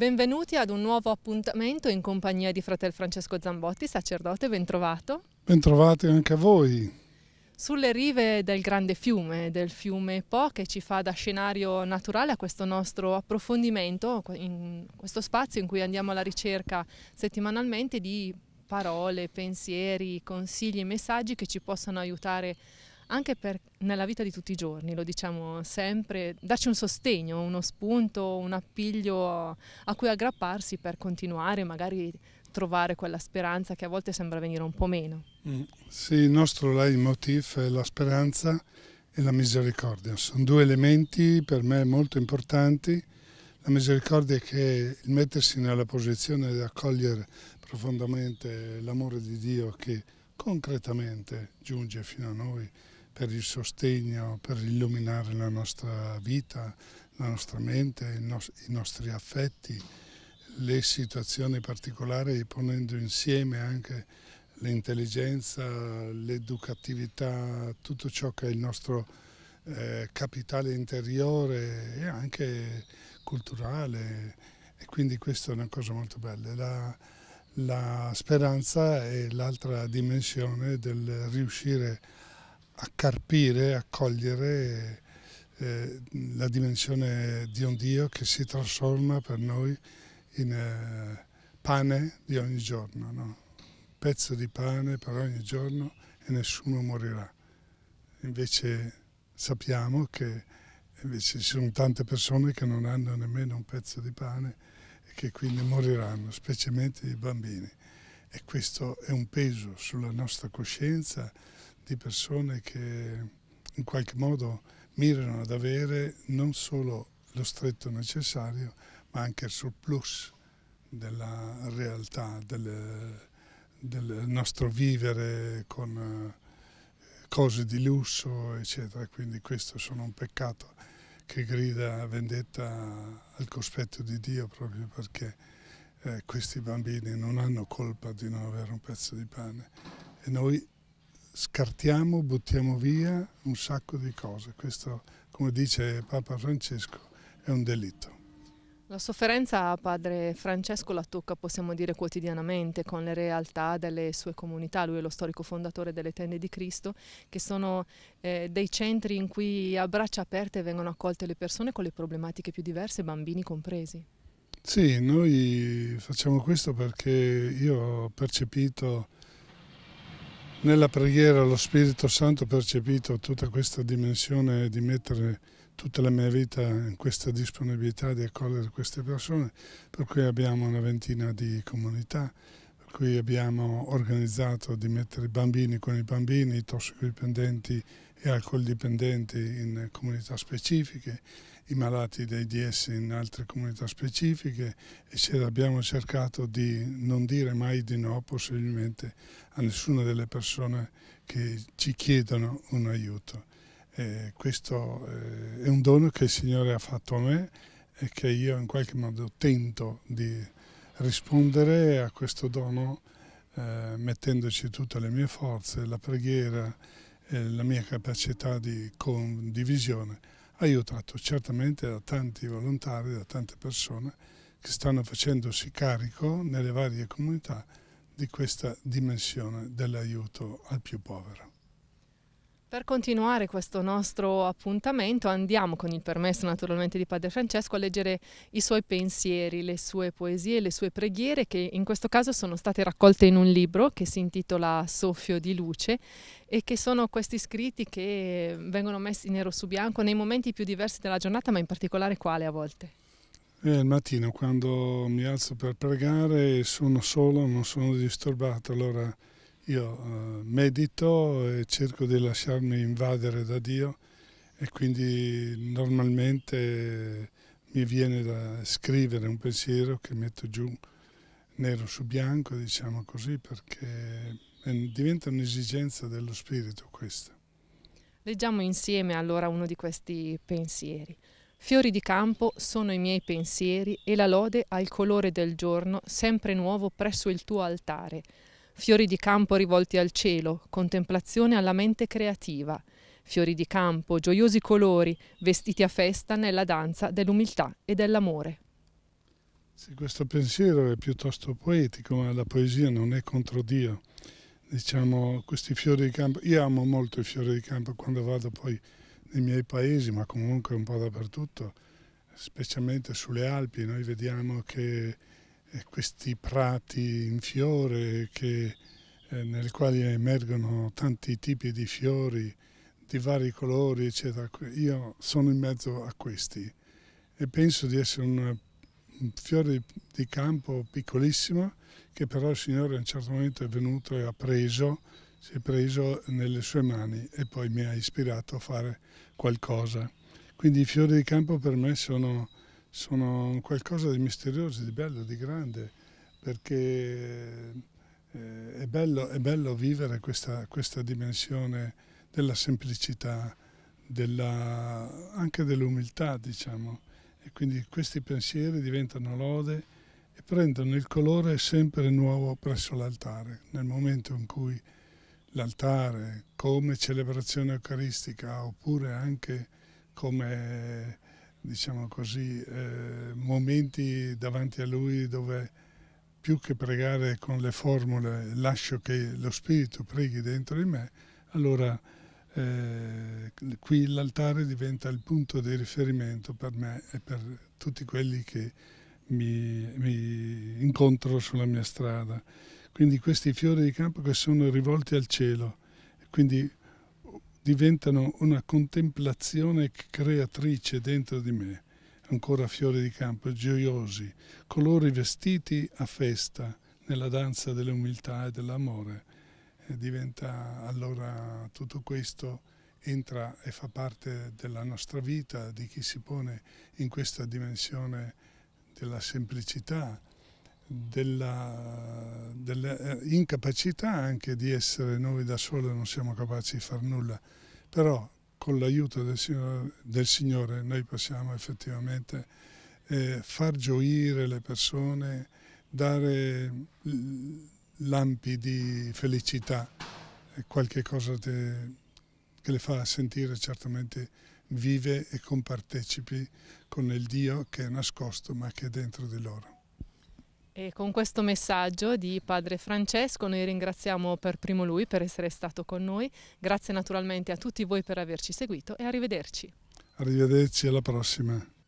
Benvenuti ad un nuovo appuntamento in compagnia di fratello Francesco Zambotti, sacerdote, bentrovato. Bentrovati anche a voi. Sulle rive del grande fiume, del fiume Po, che ci fa da scenario naturale a questo nostro approfondimento, in questo spazio in cui andiamo alla ricerca settimanalmente di parole, pensieri, consigli, e messaggi che ci possano aiutare a anche per, nella vita di tutti i giorni, lo diciamo sempre, darci un sostegno, uno spunto, un appiglio a cui aggrapparsi per continuare, magari trovare quella speranza che a volte sembra venire un po' meno. Mm. Sì, il nostro leitmotiv è la speranza e la misericordia. Sono due elementi per me molto importanti. La misericordia è che il mettersi nella posizione di accogliere profondamente l'amore di Dio che concretamente giunge fino a noi per il sostegno, per illuminare la nostra vita, la nostra mente, i nostri affetti, le situazioni particolari, ponendo insieme anche l'intelligenza, l'educatività, tutto ciò che è il nostro eh, capitale interiore e anche culturale e quindi questa è una cosa molto bella. La, la speranza è l'altra dimensione del riuscire a a carpire, a cogliere eh, la dimensione di un Dio che si trasforma per noi in eh, pane di ogni giorno, no? pezzo di pane per ogni giorno e nessuno morirà. Invece sappiamo che invece ci sono tante persone che non hanno nemmeno un pezzo di pane e che quindi moriranno, specialmente i bambini. E questo è un peso sulla nostra coscienza, di persone che in qualche modo mirano ad avere non solo lo stretto necessario, ma anche il surplus della realtà, del, del nostro vivere con eh, cose di lusso, eccetera. Quindi questo sono un peccato che grida vendetta al cospetto di Dio proprio perché eh, questi bambini non hanno colpa di non avere un pezzo di pane e noi scartiamo, buttiamo via un sacco di cose. Questo, come dice Papa Francesco, è un delitto. La sofferenza, a padre Francesco, la tocca, possiamo dire, quotidianamente con le realtà delle sue comunità. Lui è lo storico fondatore delle Tende di Cristo, che sono eh, dei centri in cui a braccia aperte vengono accolte le persone con le problematiche più diverse, bambini compresi. Sì, noi facciamo questo perché io ho percepito nella preghiera lo Spirito Santo ha percepito tutta questa dimensione di mettere tutta la mia vita in questa disponibilità di accogliere queste persone, per cui abbiamo una ventina di comunità, per cui abbiamo organizzato di mettere i bambini con i bambini, i tossicodipendenti e alcol dipendenti in comunità specifiche, i malati di DS in altre comunità specifiche e abbiamo cercato di non dire mai di no possibilmente a nessuna delle persone che ci chiedono un aiuto. E questo eh, è un dono che il Signore ha fatto a me e che io in qualche modo tento di rispondere a questo dono eh, mettendoci tutte le mie forze, la preghiera, e la mia capacità di condivisione aiutato certamente da tanti volontari, da tante persone che stanno facendosi carico nelle varie comunità di questa dimensione dell'aiuto al più povero. Per continuare questo nostro appuntamento andiamo, con il permesso naturalmente di Padre Francesco, a leggere i suoi pensieri, le sue poesie, le sue preghiere che in questo caso sono state raccolte in un libro che si intitola Soffio di luce e che sono questi scritti che vengono messi nero su bianco nei momenti più diversi della giornata, ma in particolare quale a volte? È eh, al mattino quando mi alzo per pregare sono solo, non sono disturbato, allora io eh, medito e cerco di lasciarmi invadere da Dio e quindi normalmente mi viene da scrivere un pensiero che metto giù nero su bianco, diciamo così, perché diventa un'esigenza dello spirito questa. Leggiamo insieme allora uno di questi pensieri. Fiori di campo sono i miei pensieri e la lode al colore del giorno sempre nuovo presso il tuo altare fiori di campo rivolti al cielo, contemplazione alla mente creativa, fiori di campo, gioiosi colori, vestiti a festa nella danza dell'umiltà e dell'amore. Sì, questo pensiero è piuttosto poetico, ma la poesia non è contro Dio. Diciamo, questi fiori di campo, io amo molto i fiori di campo quando vado poi nei miei paesi, ma comunque un po' dappertutto, specialmente sulle Alpi, noi vediamo che eh, questi prati in fiore che, eh, nel quali emergono tanti tipi di fiori di vari colori, eccetera. Io sono in mezzo a questi e penso di essere un, un fiore di campo piccolissimo che però il Signore a un certo momento è venuto e ha preso, si è preso nelle sue mani e poi mi ha ispirato a fare qualcosa. Quindi i fiori di campo per me sono sono qualcosa di misterioso, di bello, di grande, perché eh, è bello, è bello vivere questa, questa, dimensione della semplicità, della, anche dell'umiltà, diciamo. E quindi questi pensieri diventano lode e prendono il colore sempre nuovo presso l'altare, nel momento in cui l'altare come celebrazione eucaristica oppure anche come diciamo così, eh, momenti davanti a lui dove più che pregare con le formule lascio che lo Spirito preghi dentro di me, allora eh, qui l'altare diventa il punto di riferimento per me e per tutti quelli che mi, mi incontro sulla mia strada. Quindi questi fiori di campo che sono rivolti al cielo, quindi diventano una contemplazione creatrice dentro di me, ancora fiori di campo, gioiosi, colori vestiti a festa nella danza dell'umiltà e dell'amore. E diventa allora tutto questo entra e fa parte della nostra vita, di chi si pone in questa dimensione della semplicità, della, della, eh, incapacità anche di essere noi da soli non siamo capaci di fare nulla, però con l'aiuto del, del Signore, noi possiamo effettivamente eh, far gioire le persone, dare lampi di felicità, eh, qualche cosa che, che le fa sentire certamente vive e compartecipi con il Dio che è nascosto ma che è dentro di loro. E con questo messaggio di Padre Francesco noi ringraziamo per primo lui per essere stato con noi, grazie naturalmente a tutti voi per averci seguito e arrivederci. Arrivederci alla prossima.